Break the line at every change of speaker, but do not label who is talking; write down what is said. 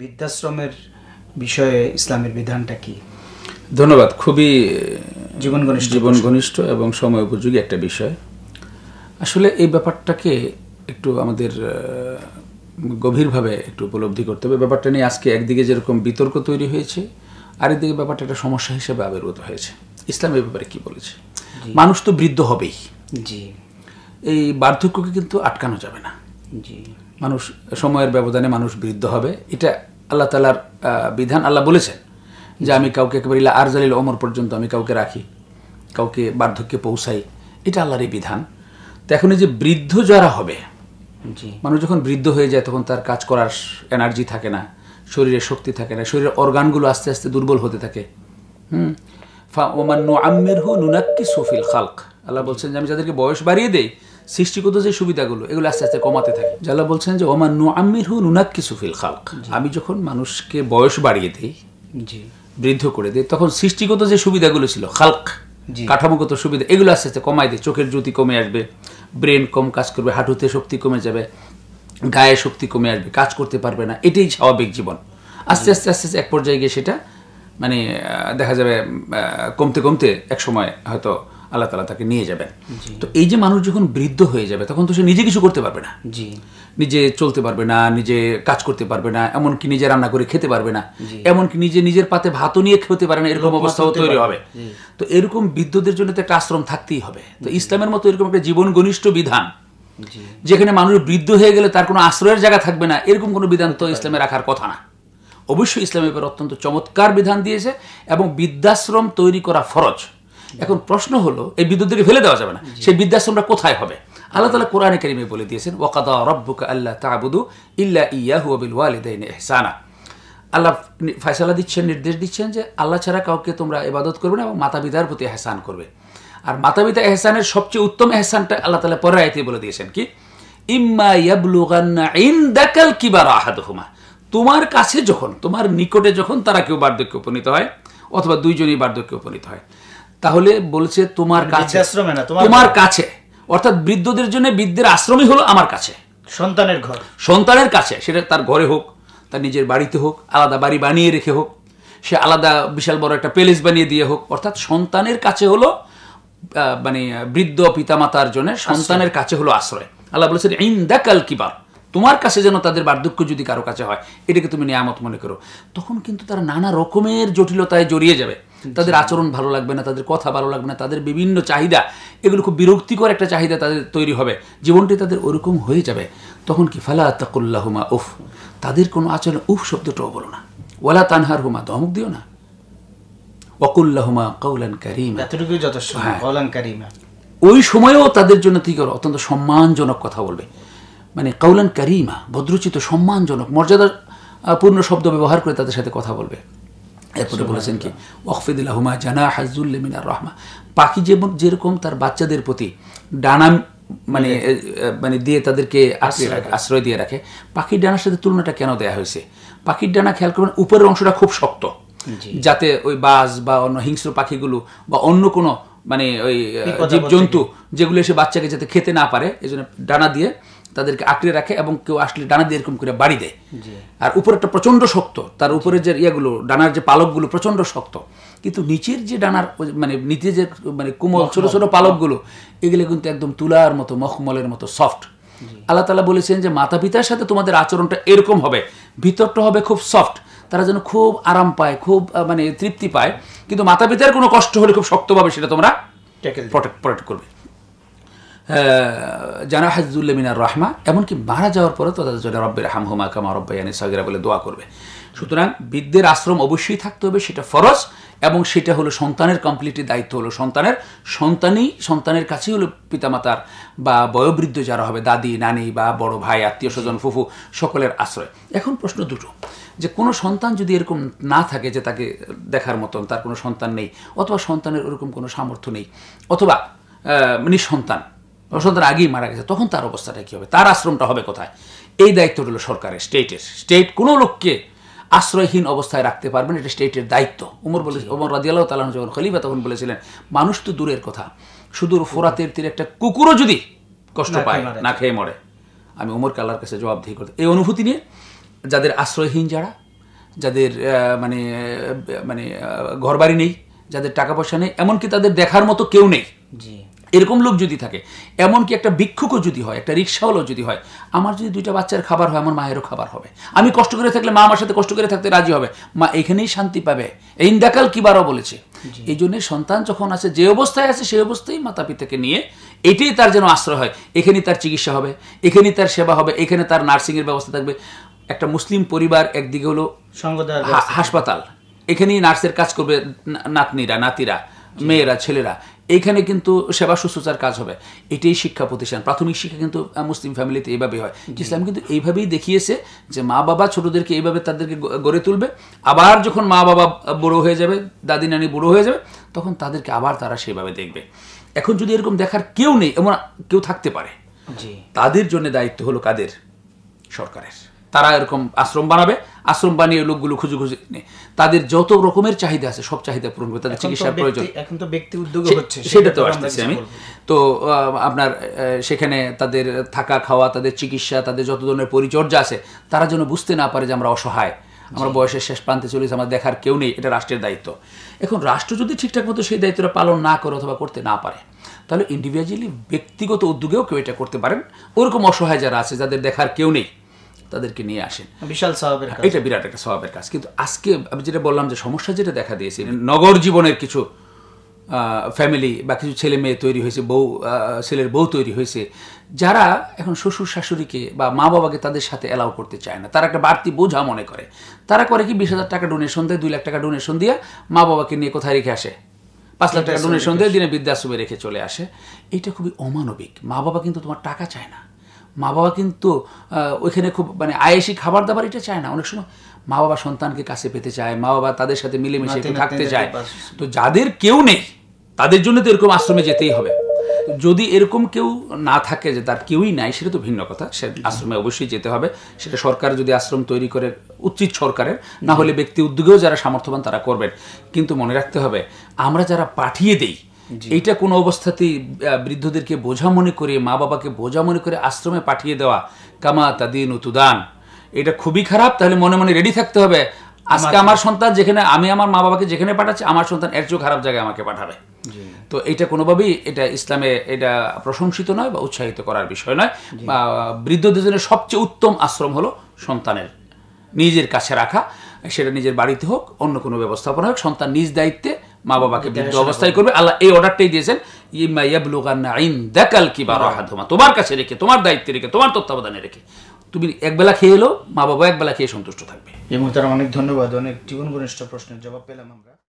বৃদ্ধাশ্রমের বিষয়ে ইসলামের বিধানটা কি ধন্যবাদ খুবই জীবন ঘনিষ্ঠ জীবন ঘনিষ্ঠ এবং সময় উপযোগী একটা বিষয় আসলে এই ব্যাপারটাকে একটু আমাদের গভীরভাবে একটু উপলব্ধি করতে হবে ব্যাপারটা নিয়ে আজকে একদিকে যেরকম বিতর্ক তৈরি হয়েছে আরেকদিকে ব্যাপারটা একটা সমস্যা হিসেবে আবির্ভূত হয়েছে ইসলাম এই ব্যাপারে কি বলেছে মানুষ তো বৃদ্ধ হবেই জি এই বার্ধক্যকে কিন্তু আটকানো যাবে না জি মানুষ সময়ের ব্যবধানে মানুষ বৃদ্ধ হবে এটা আল্লাহ তালার বিধান আল্লাহ বলেছেন যে আমি কাউকে একেবারে আরজালিল অমর পর্যন্ত আমি কাউকে রাখি কাউকে বার্ধক্যে পৌঁছাই এটা আল্লাহরই বিধান তো এখন এই যে বৃদ্ধ যারা হবে মানুষ যখন বৃদ্ধ হয়ে যায় তখন তার কাজ করার এনার্জি থাকে না শরীরে শক্তি থাকে না শরীরের অর্গানগুলো আস্তে আস্তে দুর্বল হতে থাকে হুম ফা আম্মের হো নুনাক্কি সফিল খালক আল্লাহ বলছেন যে আমি যাদেরকে বয়স বাড়িয়ে দেই সৃষ্টিগত যে সুবিধাগুলো এগুলো আস্তে আস্তে কমাতে থাকে যারা বলছেন যে ওমান নু আমির হু নুনাক কিছু ফিল খালক আমি যখন মানুষকে বয়স বাড়িয়ে দিই জি বৃদ্ধ করে দিই তখন সৃষ্টিগত যে সুবিধাগুলো ছিল খালক কাঠামোগত সুবিধা এগুলো আস্তে আস্তে কমাই দেয় চোখের জ্যোতি কমে আসবে ব্রেন কম কাজ করবে হাঁটুতে শক্তি কমে যাবে গায়ে শক্তি কমে আসবে কাজ করতে পারবে না এটাই স্বাভাবিক জীবন আস্তে আস্তে আস্তে আস্তে এক পর্যায়ে গিয়ে সেটা মানে দেখা যাবে কমতে কমতে এক সময় হয়তো আল্লাহ তালা তাকে নিয়ে যাবেন তো এই যে মানুষ যখন বৃদ্ধ হয়ে যাবে তখন তো সে নিজে কিছু করতে পারবে না জি নিজে চলতে পারবে না নিজে কাজ করতে পারবে না এমনকি নিজে রান্না করে খেতে পারবে না এমনকি নিজে নিজের পাতে ভাতও নিয়ে খেতে পারে না এরকম অবস্থাও তৈরি হবে তো এরকম বৃদ্ধদের জন্য তো একটা আশ্রম থাকতেই হবে তো ইসলামের মতো এরকম একটা জীবন ঘনিষ্ঠ বিধান যেখানে মানুষ বৃদ্ধ হয়ে গেলে তার কোনো আশ্রয়ের জায়গা থাকবে না এরকম কোনো বিধান তো ইসলামে রাখার কথা না অবশ্যই ইসলামের অত্যন্ত চমৎকার বিধান দিয়েছে এবং বৃদ্ধাশ্রম তৈরি করা ফরজ এখন প্রশ্ন হলো এই বিদ্যুৎকে ফেলে দেওয়া যাবে না সেই বৃদ্ধাশ্রমটা কোথায় হবে আল্লাহ তালা কোরআনে কারিমে বলে দিয়েছেন ওকাদা রব্বুক আল্লাহ তাবুদু ইল্লা ইয়াহু বিল ওয়ালিদাইন ইহসানা আল্লাহ ফয়সালা দিচ্ছেন নির্দেশ দিচ্ছেন যে আল্লাহ ছাড়া কাউকে তোমরা ইবাদত করবে না এবং মাতা পিতার প্রতি এহসান করবে আর মাতা পিতা এহসানের সবচেয়ে উত্তম এহসানটা আল্লাহ তালা পরে আয়তে বলে দিয়েছেন কি ইম্মা ইয়াবলুগান্না ইন্দাকাল কিবার আহাদহুমা তোমার কাছে যখন তোমার নিকটে যখন তারা কেউ বার্ধক্যে উপনীত হয় অথবা দুইজনই বার্ধক্যে উপনীত হয় তাহলে বলছে তোমার মানে কাছে তোমার কাছে অর্থাৎ বৃদ্ধদের জন্য বৃদ্ধের আশ্রমই হলো আমার কাছে সন্তানের ঘর সন্তানের কাছে সেটা তার ঘরে হোক তার নিজের বাড়িতে হোক আলাদা বাড়ি বানিয়ে রেখে হোক সে আলাদা বিশাল বড় একটা প্যালেস বানিয়ে দিয়ে হোক অর্থাৎ সন্তানের কাছে হলো মানে বৃদ্ধ পিতামাতার জন্য সন্তানের কাছে হলো আশ্রয় আল্লাহ বলেছেন কাল কিবার তোমার কাছে যেন তাদের বার্ধক্য যদি কারো কাছে হয় এটাকে তুমি নিয়ামত মনে করো তখন কিন্তু তারা নানা রকমের জটিলতায় জড়িয়ে যাবে তাদের আচরণ ভালো লাগবে না তাদের কথা ভালো লাগবে না তাদের বিভিন্ন চাহিদা এগুলো খুব বিরক্তিকর একটা চাহিদা তাদের তৈরি হবে জীবনটি তাদের ওরকম হয়ে যাবে তখন কি ফালা হুমা উফ তাদের কোনো আচরণ উফ শব্দটাও বলো না ওলা তানহার হুমা ধমক দিও না ওকুল্লাহুমা কৌলান হ্যাঁ। ওই সময়েও তাদের জন্য তুই করো অত্যন্ত সম্মানজনক কথা বলবে মানে কৌলান কারিমা ভদ্রচিত সম্মানজনক মর্যাদা পূর্ণ শব্দ ব্যবহার করে তাদের সাথে কথা বলবে এরপরে বলেছেন কি ওয়াকফিদুল আহমা জানা হাজুল মিনার রহমা পাখি যেমন যেরকম তার বাচ্চাদের প্রতি ডানা মানে মানে দিয়ে তাদেরকে আশ্রয় দিয়ে রাখে পাখির ডানার সাথে তুলনাটা কেন দেয়া হয়েছে পাখির ডানা খেয়াল করবেন উপরের অংশটা খুব শক্ত যাতে ওই বাস বা অন্য হিংস্র পাখিগুলো বা অন্য কোনো মানে ওই জীবজন্তু যেগুলো এসে বাচ্চাকে যাতে খেতে না পারে এই জন্য ডানা দিয়ে তাদেরকে আঁকড়ে রাখে এবং কেউ আসলে ডানা দিয়ে এরকম করে বাড়ি দেয় আর উপরেটা প্রচণ্ড শক্ত তার উপরে যে ইয়েগুলো ডানার যে পালকগুলো প্রচণ্ড শক্ত কিন্তু নিচের যে ডানার মানে নিচে যে মানে কোমল ছোট ছোট পালকগুলো এগুলো কিন্তু একদম তুলার মতো মখমলের মতো সফট আল্লাহ তালা বলেছেন যে মাতা পিতার সাথে তোমাদের আচরণটা এরকম হবে ভিতরটা হবে খুব সফট তারা যেন খুব আরাম পায় খুব মানে তৃপ্তি পায় কিন্তু মাতা পিতার কোনো কষ্ট হলে খুব শক্তভাবে সেটা তোমরা প্রোটেক্ট প্রোটেক্ট করবে জানা হাজুল্লা মিনার রহমা এমনকি মারা যাওয়ার পরে তো তাদের জন্য রব্বের হাম হুমা কামা রব্বাইয়ানি সাগিরা বলে দোয়া করবে সুতরাং বৃদ্ধের আশ্রম অবশ্যই থাকতে হবে সেটা ফরজ এবং সেটা হলো সন্তানের কমপ্লিটলি দায়িত্ব হলো সন্তানের সন্তানই সন্তানের কাছেই হলো পিতামাতার বা বয়োবৃদ্ধ যারা হবে দাদি নানি বা বড় ভাই আত্মীয় স্বজন ফুফু সকলের আশ্রয় এখন প্রশ্ন দুটো যে কোনো সন্তান যদি এরকম না থাকে যে তাকে দেখার মতন তার কোনো সন্তান নেই অথবা সন্তানের ওরকম কোনো সামর্থ্য নেই অথবা নিঃসন্তান মানে বসন্তের আগেই মারা গেছে তখন তার অবস্থাটা কি হবে তার আশ্রমটা হবে কোথায় এই দায়িত্ব হলো সরকারের স্টেটের স্টেট কোনো লোককে আশ্রয়হীন অবস্থায় রাখতে পারবেন এটা স্টেটের দায়িত্ব উমর বলে ওমর রাজিয়াল তালাহ যখন খলিফা তখন বলেছিলেন মানুষ তো দূরের কথা সুদূর ফোরাতের তীরে একটা কুকুরও যদি
কষ্ট পায় না
খেয়ে মরে আমি উমর কাল্লার কাছে জবাব দিয়ে করতে এই অনুভূতি নিয়ে যাদের আশ্রয়হীন যারা যাদের মানে মানে ঘরবাড়ি নেই যাদের টাকা পয়সা নেই এমনকি তাদের দেখার মতো কেউ নেই জি এরকম লোক যদি থাকে এমনকি একটা ভিক্ষুকও যদি হয় একটা রিক্সাওয়ালাও যদি হয় আমার যদি দুইটা বাচ্চার খাবার হয় আমার মায়েরও খাবার হবে আমি কষ্ট করে থাকলে মা আমার সাথে কষ্ট করে থাকতে রাজি হবে মা এখানেই শান্তি পাবে এই ইন্দাকাল কিবারও বলেছে এই জন্যে সন্তান যখন আছে যে অবস্থায় আছে সেই অবস্থায় মাতা পিতাকে নিয়ে এটাই তার যেন আশ্রয় হয় এখানেই তার চিকিৎসা হবে এখানেই তার সেবা হবে এখানে তার নার্সিংয়ের ব্যবস্থা থাকবে একটা মুসলিম পরিবার একদিকে হলো হাসপাতাল এখানেই নার্সের কাজ করবে নাতনিরা নাতিরা মেয়েরা ছেলেরা এখানে কিন্তু সেবা শুশ্রূষার কাজ হবে এটাই শিক্ষা প্রতিষ্ঠান প্রাথমিক শিক্ষা কিন্তু মুসলিম ফ্যামিলিতে এইভাবেই হয় ইসলাম কিন্তু এইভাবেই দেখিয়েছে যে মা বাবা ছোটদেরকে এইভাবে তাদেরকে গড়ে তুলবে আবার যখন মা বাবা বড়ো হয়ে যাবে দাদি নানি বড়ো হয়ে যাবে তখন তাদেরকে আবার তারা সেইভাবে দেখবে এখন যদি এরকম দেখার কেউ নেই এমন কেউ থাকতে পারে তাদের জন্য দায়িত্ব হলো কাদের সরকারের তারা এরকম আশ্রম বানাবে আশ্রম বানিয়ে লোকগুলো খুঁজে খুঁজে নেই তাদের যত রকমের চাহিদা আছে সব চাহিদা পূরণ করে তাদের চিকিৎসার প্রয়োজন এখন তো ব্যক্তি উদ্যোগ হচ্ছে সেটা তো আসতেছি আমি তো আপনার সেখানে তাদের থাকা খাওয়া তাদের চিকিৎসা তাদের যত ধরনের পরিচর্যা আছে তারা যেন বুঝতে না পারে যে আমরা অসহায় আমরা বয়সের শেষ প্রান্তে চলেছি আমার দেখার কেউ নেই এটা রাষ্ট্রের দায়িত্ব এখন রাষ্ট্র যদি ঠিকঠাক মতো সেই দায়িত্বটা পালন না করে অথবা করতে না পারে তাহলে ইন্ডিভিজুয়ালি ব্যক্তিগত উদ্যোগেও কেউ এটা করতে পারেন ওরকম অসহায় যারা আছে যাদের দেখার কেউ নেই তাদেরকে নিয়ে আসেন বিশাল স্বভাবের এটা বিরাট একটা স্বভাবের কাজ কিন্তু আজকে আমি যেটা বললাম যে সমস্যা যেটা দেখা দিয়েছে নগর জীবনের কিছু ফ্যামিলি বা কিছু ছেলে মেয়ে তৈরি হয়েছে বউ ছেলের বউ তৈরি হয়েছে যারা এখন শ্বশুর শাশুড়িকে বা মা বাবাকে তাদের সাথে অ্যালাউ করতে চায় না তারা একটা বাড়তি বোঝা মনে করে তারা করে কি বিশ হাজার টাকা ডোনেশন দেয় দুই লাখ টাকা ডোনেশন দিয়ে মা বাবাকে নিয়ে কোথায় রেখে আসে পাঁচ লাখ টাকা ডোনেশন দিয়ে দিনে বৃদ্ধাশ্রমে রেখে চলে আসে এটা খুবই অমানবিক মা বাবা কিন্তু তোমার টাকা চায় না মা বাবা কিন্তু ওইখানে খুব মানে আয়েসি খাবার দাবার এটা চায় না অনেক সময় মা বাবা সন্তানকে কাছে পেতে চায় মা বাবা তাদের সাথে মিলেমিশে থাকতে চায় তো যাদের কেউ নেই তাদের জন্য তো এরকম আশ্রমে যেতেই হবে যদি এরকম কেউ না থাকে যে তার কেউই নাই সেটা তো ভিন্ন কথা সে আশ্রমে অবশ্যই যেতে হবে সেটা সরকার যদি আশ্রম তৈরি করে উচিত সরকারের না হলে ব্যক্তি উদ্যোগেও যারা সামর্থ্যবান তারা করবেন কিন্তু মনে রাখতে হবে আমরা যারা পাঠিয়ে দেই এইটা কোনো অবস্থাতেই বৃদ্ধদেরকে বোঝা মনে করে মা বাবাকে বোঝা মনে করে আশ্রমে পাঠিয়ে দেওয়া কামা তাদিন উতুদান এটা খুবই খারাপ তাহলে মনে মনে রেডি থাকতে হবে আজকে আমার সন্তান যেখানে আমি আমার মা বাবাকে যেখানে পাঠাচ্ছি আমার সন্তান এর চেয়েও খারাপ জায়গায় আমাকে পাঠাবে তো এটা কোনোভাবেই এটা ইসলামে এটা প্রশংসিত নয় বা উৎসাহিত করার বিষয় নয় বৃদ্ধদের জন্য সবচেয়ে উত্তম আশ্রম হলো সন্তানের নিজের কাছে রাখা সেটা নিজের বাড়িতে হোক অন্য কোনো ব্যবস্থাপনা হোক সন্তান নিজ দায়িত্বে মা বাবাকে বৃদ্ধ অবস্থায় করবে আল্লাহ এই অর্ডারটাই দিয়েছেন হ্যাঁ। তোমার কাছে রেখে তোমার দায়িত্বে রেখে তোমার তত্ত্বাবধানে রেখে তুমি একবেলা খেয়ে এলো মা বাবা একবেলা খেয়ে সন্তুষ্ট থাকবে এই মুহূর্তে অনেক ধন্যবাদ অনেক জীবন ঘনিষ্ঠ প্রশ্নের জবাব পেলাম আমরা